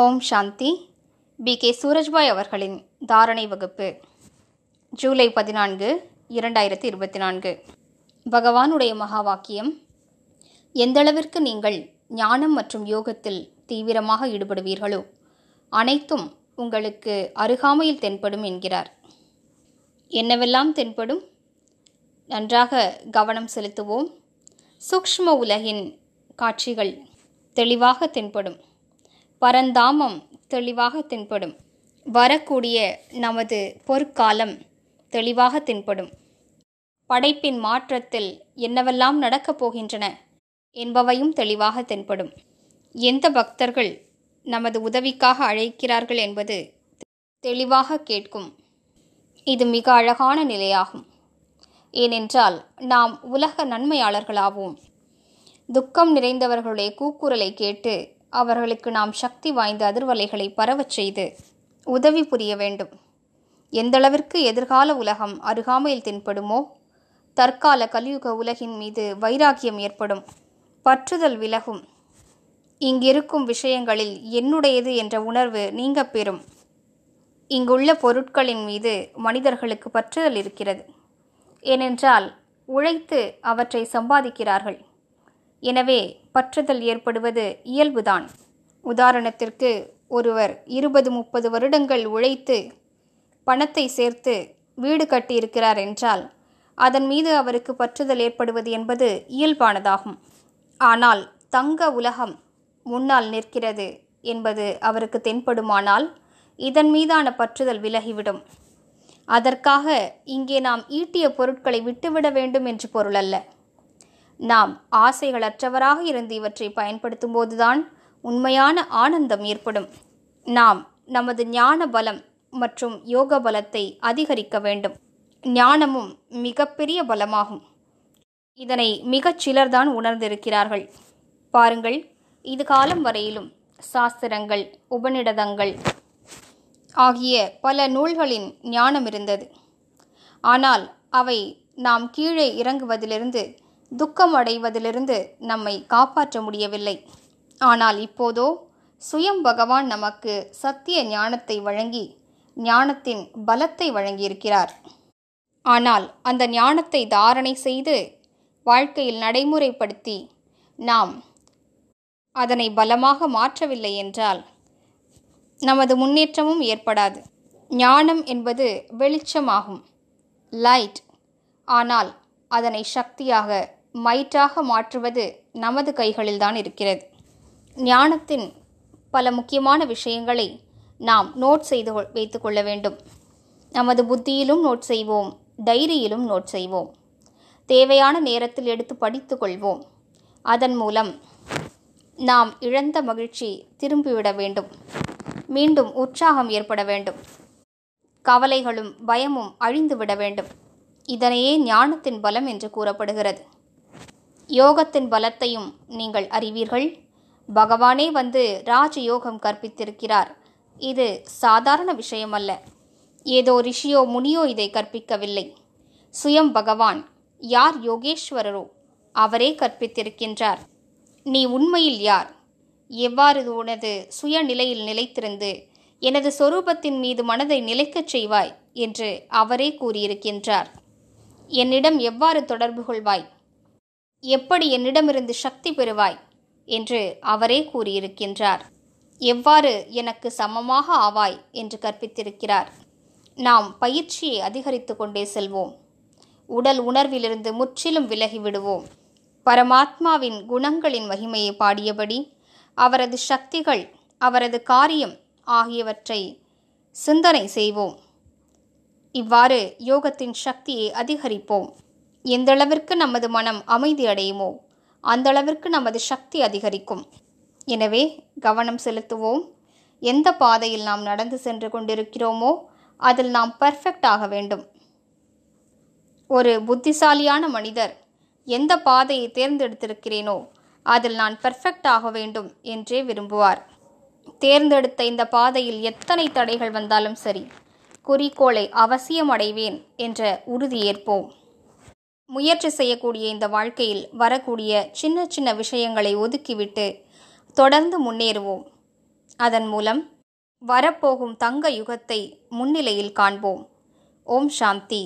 ஓம் சாந்தி B K சூரஜ்பாய் அவர்களின் தாரணை வகுப்பு ஜூலை பதினான்கு இரண்டாயிரத்தி இருபத்தி நான்கு பகவானுடைய மகா வாக்கியம் எந்தளவிற்கு நீங்கள் ஞானம் மற்றும் யோகத்தில் தீவிரமாக ஈடுபடுவீர்களோ அனைத்தும் உங்களுக்கு அருகாமையில் தென்படும் என்கிறார் என்னவெல்லாம் தென்படும் நன்றாக கவனம் செலுத்துவோம் சூக்ஷ்ம உலகின் காட்சிகள் தெளிவாக தென்படும் பரந்தாமம் தெளிவாக தென்படும் வரக்கூடிய நமது பொற்காலம் தெளிவாக தென்படும் படைப்பின் மாற்றத்தில் என்னவெல்லாம் நடக்கப் போகின்றன என்பவையும் தெளிவாக தென்படும் எந்த பக்தர்கள் நமது உதவிக்காக அழைக்கிறார்கள் என்பது தெளிவாக கேட்கும் இது மிக அழகான நிலையாகும் ஏனென்றால் நாம் உலக நன்மையாளர்களாவோம் துக்கம் நிறைந்தவர்களுடைய கூக்குரலை கேட்டு அவர்களுக்கு நாம் சக்தி வாய்ந்த அதிர்வலைகளை பரவச் செய்து உதவி புரிய வேண்டும் எந்தளவிற்கு எதிர்கால உலகம் அருகாமையில் தென்படுமோ தற்கால கலியுக உலகின் மீது வைராக்கியம் ஏற்படும் பற்றுதல் விலகும் இங்கிருக்கும் விஷயங்களில் என்னுடையது என்ற உணர்வு நீங்க பெறும் இங்குள்ள பொருட்களின் மீது மனிதர்களுக்கு பற்றுதல் இருக்கிறது ஏனென்றால் உழைத்து அவற்றை சம்பாதிக்கிறார்கள் எனவே பற்றுதல் ஏற்படுவது இயல்புதான் உதாரணத்திற்கு ஒருவர் இருபது முப்பது வருடங்கள் உழைத்து பணத்தை சேர்த்து வீடு கட்டியிருக்கிறார் என்றால் அதன் மீது அவருக்கு பற்றுதல் ஏற்படுவது என்பது இயல்பானதாகும் ஆனால் தங்க உலகம் முன்னால் நிற்கிறது என்பது அவருக்கு தென்படுமானால் இதன் மீதான பற்றுதல் விலகிவிடும் அதற்காக இங்கே நாம் ஈட்டிய பொருட்களை விட்டுவிட வேண்டும் என்று பொருளல்ல நாம் ஆசைகளற்றவராக இருந்து இவற்றை பயன்படுத்தும் போதுதான் உண்மையான ஆனந்தம் ஏற்படும் நாம் நமது ஞான பலம் மற்றும் யோக பலத்தை அதிகரிக்க வேண்டும் ஞானமும் மிகப்பெரிய பலமாகும் இதனை மிகச் சிலர்தான் உணர்ந்திருக்கிறார்கள் பாருங்கள் இது காலம் வரையிலும் சாஸ்திரங்கள் உபநிடதங்கள் ஆகிய பல நூல்களின் ஞானம் இருந்தது ஆனால் அவை நாம் கீழே இறங்குவதிலிருந்து துக்கம் அடைவதிலிருந்து நம்மை காப்பாற்ற முடியவில்லை ஆனால் இப்போதோ சுயம் பகவான் நமக்கு சத்திய ஞானத்தை வழங்கி ஞானத்தின் பலத்தை வழங்கியிருக்கிறார் ஆனால் அந்த ஞானத்தை தாரணை செய்து வாழ்க்கையில் நடைமுறைப்படுத்தி நாம் அதனை பலமாக மாற்றவில்லை என்றால் நமது முன்னேற்றமும் ஏற்படாது ஞானம் என்பது வெளிச்சமாகும் லைட் ஆனால் அதனை சக்தியாக மயிற்றாக மாற்றுவது நமது கைகளில்தான் இருக்கிறது ஞானத்தின் பல முக்கியமான விஷயங்களை நாம் நோட் செய்து வைத்துக்கொள்ள வேண்டும் நமது புத்தியிலும் நோட் செய்வோம் டைரியிலும் நோட் செய்வோம் தேவையான நேரத்தில் எடுத்து படித்து கொள்வோம் அதன் மூலம் நாம் இழந்த மகிழ்ச்சி திரும்பிவிட வேண்டும் மீண்டும் உற்சாகம் ஏற்பட வேண்டும் கவலைகளும் பயமும் அழிந்துவிட வேண்டும் இதனையே ஞானத்தின் பலம் என்று கூறப்படுகிறது யோகத்தின் பலத்தையும் நீங்கள் அறிவீர்கள் பகவானே வந்து ராஜ யோகம் கற்பித்திருக்கிறார் இது சாதாரண விஷயமல்ல ஏதோ ரிஷியோ முனியோ இதை கற்பிக்கவில்லை சுயம் பகவான் யார் யோகேஸ்வரரோ அவரே கற்பித்திருக்கின்றார் நீ உண்மையில் யார் எவ்வாறு உனது சுயநிலையில் நிலைத்திருந்து எனது சொரூபத்தின் மீது மனதை நிலைக்கச் செய்வாய் என்று அவரே கூறியிருக்கின்றார் என்னிடம் எவ்வாறு தொடர்பு கொள்வாய் எப்படி என்னிடமிருந்து சக்தி பெறுவாய் என்று அவரே கூறியிருக்கின்றார் எவ்வாறு எனக்கு சமமாக ஆவாய் என்று கற்பித்திருக்கிறார் நாம் பயிற்சியை அதிகரித்து கொண்டே செல்வோம் உடல் உணர்விலிருந்து முற்றிலும் விலகிவிடுவோம் பரமாத்மாவின் குணங்களின் மகிமையை பாடியபடி அவரது சக்திகள் அவரது காரியம் ஆகியவற்றை சிந்தனை செய்வோம் இவ்வாறு யோகத்தின் சக்தியை அதிகரிப்போம் எந்தளவிற்கு நமது மனம் அமைதி அடையுமோ அந்தளவிற்கு நமது சக்தி அதிகரிக்கும் எனவே கவனம் செலுத்துவோம் எந்த பாதையில் நாம் நடந்து சென்று கொண்டிருக்கிறோமோ அதில் நாம் பர்ஃபெக்ட் ஆக வேண்டும் ஒரு புத்திசாலியான மனிதர் எந்த பாதையை தேர்ந்தெடுத்திருக்கிறேனோ அதில் நான் பர்ஃபெக்ட் ஆக வேண்டும் என்றே விரும்புவார் தேர்ந்தெடுத்த இந்த பாதையில் எத்தனை தடைகள் வந்தாலும் சரி குறிக்கோளை அவசியம் அடைவேன் என்ற உறுதியேற்போம் முயற்சி செய்யக்கூடிய இந்த வாழ்க்கையில் வரக்கூடிய சின்ன சின்ன விஷயங்களை ஒதுக்கிவிட்டு தொடர்ந்து முன்னேறுவோம் அதன் மூலம் வரப்போகும் தங்க யுகத்தை முன்னிலையில் காண்போம் ஓம் சாந்தி